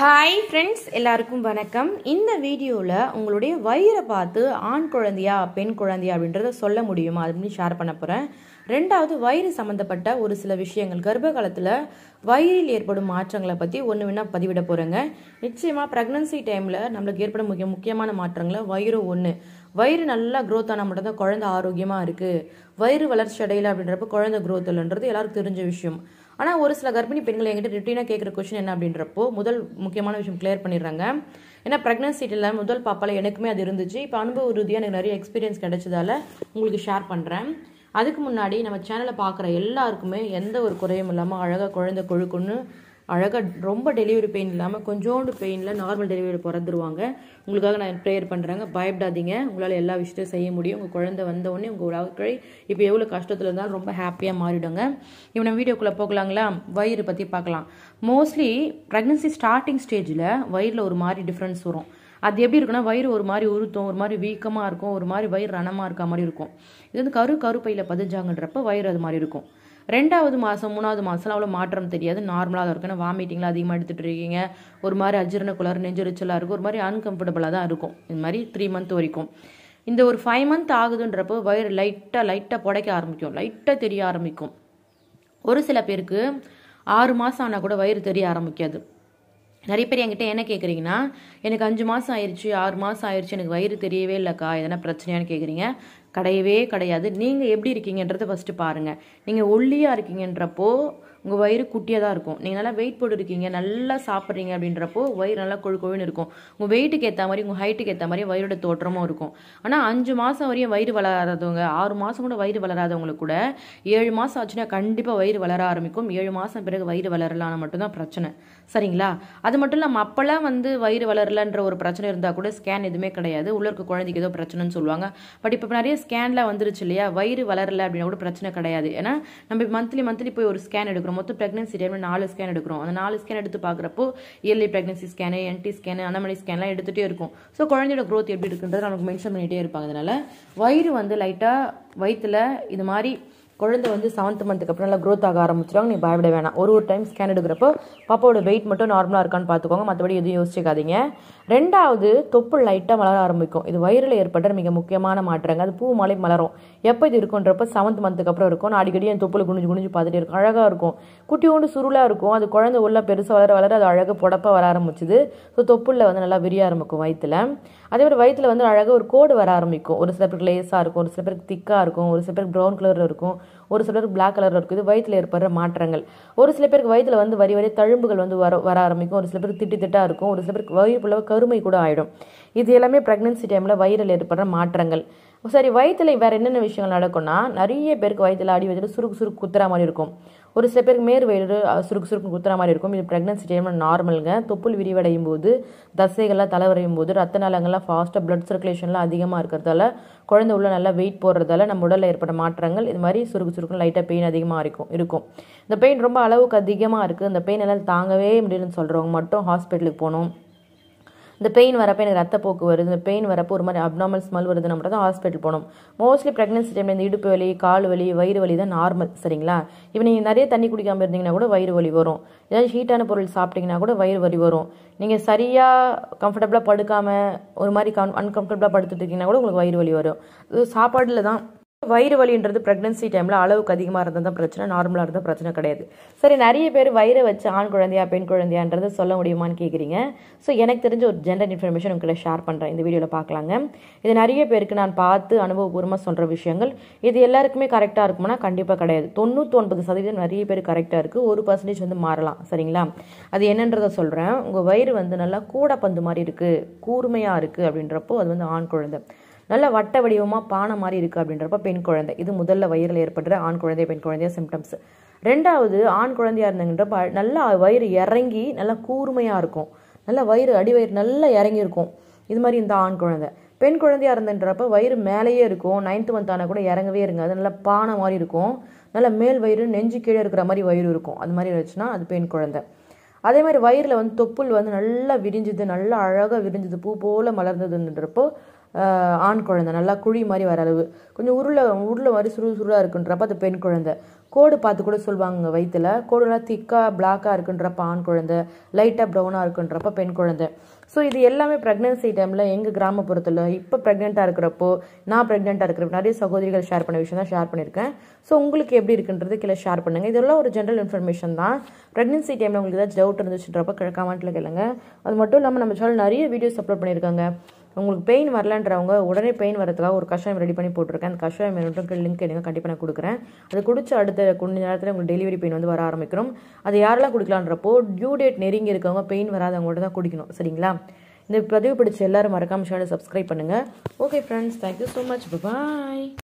hi friends எல்லாருக்கும் வணக்கம் இந்த வீடியோவில் உங்களுடைய வயிறை பார்த்து ஆண் குழந்தையா பெண் குழந்தையா அப்படின்றத சொல்ல முடியுமா அப்படின்னு ஷேர் பண்ண போகிறேன் ரெண்டாவது வயிறு சம்மந்தப்பட்ட ஒரு சில விஷயங்கள் கர்ப்ப காலத்தில் வயிறில் ஏற்படும் மாற்றங்களை பற்றி ஒன்று வேணால் பதிவிட போகிறேங்க நிச்சயமாக ப்ரெக்னன்சி டைமில் நம்மளுக்கு ஏற்படும் முக்கிய முக்கியமான மாற்றங்களை வயிறு ஒன்று வயிறு நல்லா க்ரோத் ஆனால் மட்டும்தான் குழந்தை ஆரோக்கியமாக இருக்குது வயிறு வளர்ச்சி அடையலை அப்படின்றப்ப குழந்தை க்ரோத் இல்லைன்றது எல்லாருக்கும் தெரிஞ்ச விஷயம் ஆனால் ஒரு சில கர்ப்பிணி பெண்கள் எங்கிட்ட ரிட்டீனாக கேட்குற கொஷின் என்ன அப்படின்றப்போ முதல் முக்கியமான விஷயம் கிளியர் பண்ணிடுறாங்க ஏன்னா ப்ரெக்னன்சிட்டியில் முதல் பாப்பால் எனக்குமே அது இருந்துச்சு இப்போ அனுபவ ரீதியாக எனக்கு நிறைய எக்ஸ்பீரியன்ஸ் கிடைச்சதால உங்களுக்கு ஷேர் பண்ணுறேன் அதுக்கு முன்னாடி நம்ம சேனலை பார்க்குற எல்லாருக்குமே எந்த ஒரு குறையும் இல்லாமல் அழகாக குழந்தை கொழுக்குன்னு அழகாக ரொம்ப டெலிவரி பெயின் இல்லாமல் கொஞ்சோண்டு பெயினில் நார்மல் டெலிவரி பிறந்துருவாங்க உங்களுக்காக நான் ப்ரேயர் பண்ணுறாங்க பயப்படாதீங்க உங்களால் எல்லா விஷயத்தையும் செய்ய முடியும் உங்கள் குழந்தை வந்தவொடனே உங்கள் வாழ்க்கை இப்போ எவ்வளோ கஷ்டத்தில் இருந்தாலும் ரொம்ப ஹாப்பியாக மாறிடுங்க இவன் வீடியோக்குள்ளே போகலாங்களா வயிறு பற்றி பார்க்கலாம் மோஸ்ட்லி ப்ரெக்னன்சி ஸ்டார்டிங் ஸ்டேஜில் வயிறில் ஒரு மாதிரி டிஃப்ரென்ஸ் வரும் அது எப்படி இருக்குன்னா வயிறு ஒரு மாதிரி உருத்தம் ஒரு மாதிரி வீக்கமாக இருக்கும் ஒரு மாதிரி வயிறு ரணமாக இருக்க மாதிரி இருக்கும் இது வந்து கரு கருப்பையில் பதிஞ்சாங்கன்றப்ப வயிறு அது மாதிரி இருக்கும் ரெண்டாவது மாதம் மூணாவது மாதம்லாம் அவ்வளோ மாற்றம் தெரியாது நார்மலாக தான் இருக்கும் ஏன்னா வாமிட்டிங்லாம் அதிகமாக எடுத்துகிட்டு இருக்கீங்க ஒரு மாதிரி அஜீரண குளர் நெஞ்சரிச்சலாக இருக்கும் ஒரு மாதிரி அன்கம்ஃபர்டபுளாக தான் இருக்கும் இது மாதிரி த்ரீ மந்த் வரைக்கும் இந்த ஒரு ஃபைவ் மந்த் ஆகுதுன்றப்போ வயிறு லைட்டாக லைட்டாக புடைக்க ஆரம்பிக்கும் லைட்டாக தெரிய ஆரம்பிக்கும் ஒரு சில பேருக்கு ஆறு மாதம் ஆனால் கூட வயிறு தெரிய ஆரம்பிக்காது நிறைய பேர் என்கிட்ட என்ன கேட்குறீங்கன்னா எனக்கு அஞ்சு மாதம் ஆயிடுச்சு ஆறு மாதம் ஆயிடுச்சு எனக்கு வயிறு தெரியவே இல்லைக்கா எதனா பிரச்சனையான்னு கேட்குறீங்க கிடையவே கிடையாது நீங்கள் எப்படி இருக்கீங்கன்றத ஃபஸ்ட்டு பாருங்கள் நீங்கள் ஒல்லியாக இருக்கீங்கன்றப்போ உங்கள் வயிறு குட்டியாக தான் இருக்கும் நீங்கள் நல்லா வெயிட் போட்டுருக்கீங்க நல்லா சாப்பிட்றீங்க அப்படின்றப்போ வயிறு நல்லா கொழு கொழுன்னு இருக்கும் உங்கள் வெயிட்டுக்கு ஏற்ற மாதிரி உங்கள் ஹைட்டுக்கு ஏற்ற மாதிரி வயிறோட தோற்றமும் இருக்கும் ஆனால் அஞ்சு மாதம் வரையும் வயிறு வளராதவங்க ஆறு மாதம் கூட வயிறு வளராதவங்களுக்கு கூட ஏழு மாதம் ஆச்சுன்னா கண்டிப்பாக வயிறு வளர ஆரம்பிக்கும் ஏழு மாதம் பிறகு வயிறு வளரலான்னு மட்டும்தான் பிரச்சனை சரிங்களா அது மட்டும் இல்லாமல் அப்போல்லாம் வந்து வயிறு வளரலன்ற ஒரு பிரச்சனை இருந்தால் கூட ஸ்கேன் எதுவுமே கிடையாது உள்ள இருக்க குழந்தைக்கு ஏதோ பிரச்சனைன்னு சொல்லுவாங்க பட் இப்போ நிறைய ஸ்கேன்லாம் வந்துருச்சு இல்லையா வயிறு வளரல அப்படின்னா கூட பிரச்சனை கிடையாது ஏன்னா நம்ம மந்த்லி மந்த்லி போய் ஒரு ஸ்கேன் எடுக்கிறோம் மொத்தம் பிரெக்னன்சி டைமில் நாலு ஸ்கேன் எடுக்கிறோம் அந்த நாலு ஸ்கேன் எடுத்து பார்க்குறப்போ early pregnancy scan NT scan அந்த மாதிரி ஸ்கேன்லாம் எடுத்துகிட்டே இருக்கும் ஸோ குழந்தையோட க்ரோத் எப்படி இருக்குன்றது நமக்கு மென்ஷன் பண்ணிகிட்டே இருப்பாங்க அதனால் வயிறு வந்து லைட்டாக வயிற்றில் இது மாதிரி குழந்தை வந்து செவன்த் மந்த்துக்கு அப்புறம் நல்லா க்ரோத் ஆக ஆரம்பிச்சிருவாங்க நீ பயப்பட வேணாம் ஒரு ஒரு டைம் ஸ்கேன் எடுக்கிறப்போ பாப்பாவோட வெயிட் மட்டும் நார்மலாக இருக்கான்னு பார்த்துக்கோங்க மற்றபடி எதுவும் யோசிச்சுக்காதீங்க ரெண்டாவது தொப்பு லைட்டாக வளர ஆரம்பிக்கும் இது வயிறில் ஏற்பட்ட மிக முக்கியமான மாற்றங்க அது பூ மலை மலரும் எப்போ இது இருக்குன்றப்ப செவன்த் மந்த்துக்கு அப்புறம் இருக்கும் நான் அடிக்கடி என் தொப்புள் குனிஞ்சு குனிஞ்சு பார்த்துட்டு இருக்கும் அழகாக இருக்கும் குட்டி ஒன்று சுருளாக இருக்கும் அது குழந்தை உள்ள பெருசாக வளர வளர அது அழகாக புடப்பாக வர ஆரம்பிச்சுது ஸோ தொப்புளில் வந்து நல்லா விரிய ஆரம்பிக்கும் வயிற்றில் அதே மாதிரி வயிற்றில் வந்து அழகாக ஒரு கோடு வர ஆரம்பிக்கும் ஒரு சில பேருக்கு லேஸாக இருக்கும் ஒரு சில பேருக்கு திக்காக இருக்கும் ஒரு சில பேருக்கு ப்ரௌன் கலரில் இருக்கும் ஒரு சில பேருக்கு பிளாக் கலரில் இருக்குது வயிற்றில் ஏற்படுற மாற்றங்கள் ஒரு சில பேருக்கு வயிற்றில் வந்து வரி வரி தழும்புகள் வந்து வர வர ஆரம்பிக்கும் ஒரு சில பேருக்கு திட்டு திட்டாக இருக்கும் ஒரு சில பேருக்கு வயிறு கருமை கூட ஆகிடும் இது எல்லாமே ப்ரெக்னென்சி டைமில் வயிறில் ஏற்படுற மாற்றங்கள் சரி வயிற்றில் வேறு என்னென்ன விஷயங்கள் நடக்கும்னா நிறைய பேருக்கு வயிற்றில் அடி வச்சுட்டு சுருக்கு சுருக்கு குத்துற மாதிரி இருக்கும் ஒரு சில பேருக்கு மேறு வயிறு சுருக்கு சுருக்கு குத்துற மாதிரி இருக்கும் இது ப்ரெக்னன்சி டைமில் நார்மலுங்க தொப்புள் விரிவடையும் போது தசைகள்லாம் தலைவரையும் போது ரத்த நலங்கள்லாம் ஃபாஸ்ட்டாக ப்ளட் சர்க்குலேஷன்லாம் அதிகமாக இருக்கிறதால குழந்தை உள்ள நல்லா வெயிட் போடுறதால நம்ம உடலில் ஏற்பட மாற்றங்கள் இது மாதிரி சுருக்கு சுருக்குன்னு லைட்டாக பெயின் அதிகமாக இருக்கும் இருக்கும் இந்த பெயின் ரொம்ப அளவுக்கு அதிகமாக இருக்குது இந்த பெயின் எல்லாம் தாங்கவே முடியலன்னு சொல்கிறவங்க மட்டும் ஹாஸ்பிட்டலுக்கு போகணும் இந்த பெயின் வரப்போ எனக்கு ரத்தப்போக்கு வருது இந்த பெயின் வரப்போ ஒரு மாதிரி அப்நார்மல் ஸ்மெல் வருது நம்ம தான் ஹாஸ்பிட்டல் போனோம் மோஸ்ட்லி பிரெக்னன்சி டைமில் இந்த இடுப்பு வலி கால் வலி வயிறு வலி தான் நார்மல் சரிங்களா இப்போ நீங்கள் நிறைய தண்ணி குடிக்காமல் இருந்தீங்கன்னா கூட வயிறு வலி வரும் ஏதாவது ஹீட்டான பொருள் சாப்பிட்டீங்கன்னா கூட வயிறு வலி வரும் நீங்கள் சரியாக கம்ஃபர்டபுளாக படுக்காமல் ஒரு மாதிரி கன் அன்கம்ஃபர்டபுளாக படுத்துட்டு இருக்கீங்கன்னா கூட உங்களுக்கு வயிறு வலி வரும் சாப்பாடில் தான் வயிறு வலின்றது ப்ரெக்னன்சி டைமில் அளவுக்கு அதிகமாக இருந்தால் தான் பிரச்சனை நார்மலாக இருந்தால் பிரச்சனை கிடையாது சரி நிறைய பேர் வயிறை வச்சு ஆண் குழந்தையா பெண் குழந்தையான்றது சொல்ல முடியுமான்னு கேட்குறீங்க ஸோ எனக்கு தெரிஞ்ச ஒரு ஜென்ரல் இன்ஃபர்மேஷன் உங்ககிட்ட ஷேர் பண்ணுறேன் இந்த வீடியோவில் பார்க்கலாங்க இது நிறைய பேருக்கு நான் பார்த்து அனுபவபூர்வமாக சொல்கிற விஷயங்கள் இது எல்லாருக்குமே கரெக்டாக இருக்குமா கண்டிப்பாக கிடையாது தொண்ணூத்தொன்பது சதவீதம் நிறைய பேர் கரெக்டாக இருக்குது ஒரு பர்சன்டேஜ் வந்து மாறலாம் சரிங்களா அது என்னன்றதை சொல்கிறேன் உங்கள் வயிறு வந்து நல்லா கூட பந்து மாதிரி இருக்குது கூர்மையாக இருக்குது அப்படின்றப்போ அது வந்து ஆண் குழந்தை நல்ல வட்ட வடிவமாக பானை மாதிரி இருக்குது அப்படின்றப்ப பெண் குழந்தை இது முதல்ல வயிறில் ஏற்படுற ஆண் குழந்தை பெண் குழந்தைய சிம்டம்ஸ் ரெண்டாவது ஆண் குழந்தையாக இருந்தங்கன்றப்ப நல்லா வயிறு இறங்கி நல்லா கூர்மையாக இருக்கும் நல்லா வயிறு அடிவயிறு நல்லா இறங்கியிருக்கும் இது மாதிரி இந்த ஆண் குழந்தை பெண் குழந்தையாக இருந்தன்றப்ப வயிறு மேலேயே இருக்கும் நைன்த்து மந்த் ஆனால் கூட இறங்கவே இருங்க அது நல்லா பானை மாதிரி இருக்கும் நல்லா மேல் வயிறு நெஞ்சு கீழே இருக்கிற மாதிரி வயிறு இருக்கும் அது மாதிரி இருந்துச்சுன்னா அது பெண் குழந்தை அதே மாதிரி வயிறில் வந்து தொப்புள் வந்து நல்லா விரிஞ்சுது நல்லா அழகாக விரிஞ்சுது பூ போல் மலர்ந்ததுன்றப்போ ஆண் குழந்தை நல்லா குழி மாதிரி வர அளவு கொஞ்சம் உருளை உருளை மாதிரி சுறு சுருளாக இருக்குன்றப்ப அது பெண் குழந்தை கோடு பார்த்து கூட சொல்லுவாங்க வயிற்றில் கோடுலாம் திக்காக பிளாக்காக இருக்குன்றப்ப ஆண் குழந்தை லைட்டாக ப்ரௌனாக இருக்குன்றப்ப பெண் குழந்தை ஸோ இது எல்லாமே ப்ரெக்னென்சி டைமில் எங்கள் கிராமப்புறத்தில் இப்போ ப்ரெக்னெண்ட்டாக இருக்கிறப்போ நான் ப்ரெக்னெண்ட்டாக இருக்கிறப்ப நிறைய சகோதரிகள் ஷேர் பண்ண விஷயம் தான் ஷேர் பண்ணியிருக்கேன் ஸோ உங்களுக்கு எப்படி இருக்குன்றது கீழே ஷேர் பண்ணுங்கள் இதெல்லாம் ஒரு ஜென்ரல் இன்ஃபர்மேஷன் தான் ப்ரெக்னென்சி டைமில் உங்களுக்கு ஏதாவது டவுட் இருந்துச்சுன்றப்ப கிழக்காமட்டில் கேளுங்க அது மட்டும் இல்லாமல் நம்ம சொல்ல நிறைய வீடியோஸ் அப்லோட் பண்ணியிருக்காங்க உங்களுக்கு பெயின் வரலன்றவங்க உடனே பெயின் வரதுக்காக ஒரு கஷாயம் ரெடி பண்ணி போட்டிருக்கேன் அந்த கஷாயம் மட்டும் லிங்க் எடுங்க கண்டிப்பாக நான் கொடுக்குறேன் அது குடிச்சு அடுத்த கொஞ்ச நேரத்தில் உங்களுக்கு டெலிவரி பெயின் வந்து வர ஆரம்பிக்கிறோம் அது யாரெல்லாம் கொடுக்கலான்றப்போ டியூ டேட் நெருங்கி இருக்கவங்க பெயின் வராதவங்கள்ட்ட தான் குடிக்கணும் சரிங்களா இந்த பதிவு பிடிச்ச எல்லாரும் மறக்காமல் சேனல் சப்ஸ்கிரைப் பண்ணுங்கள் okay friends thank you so much பாய்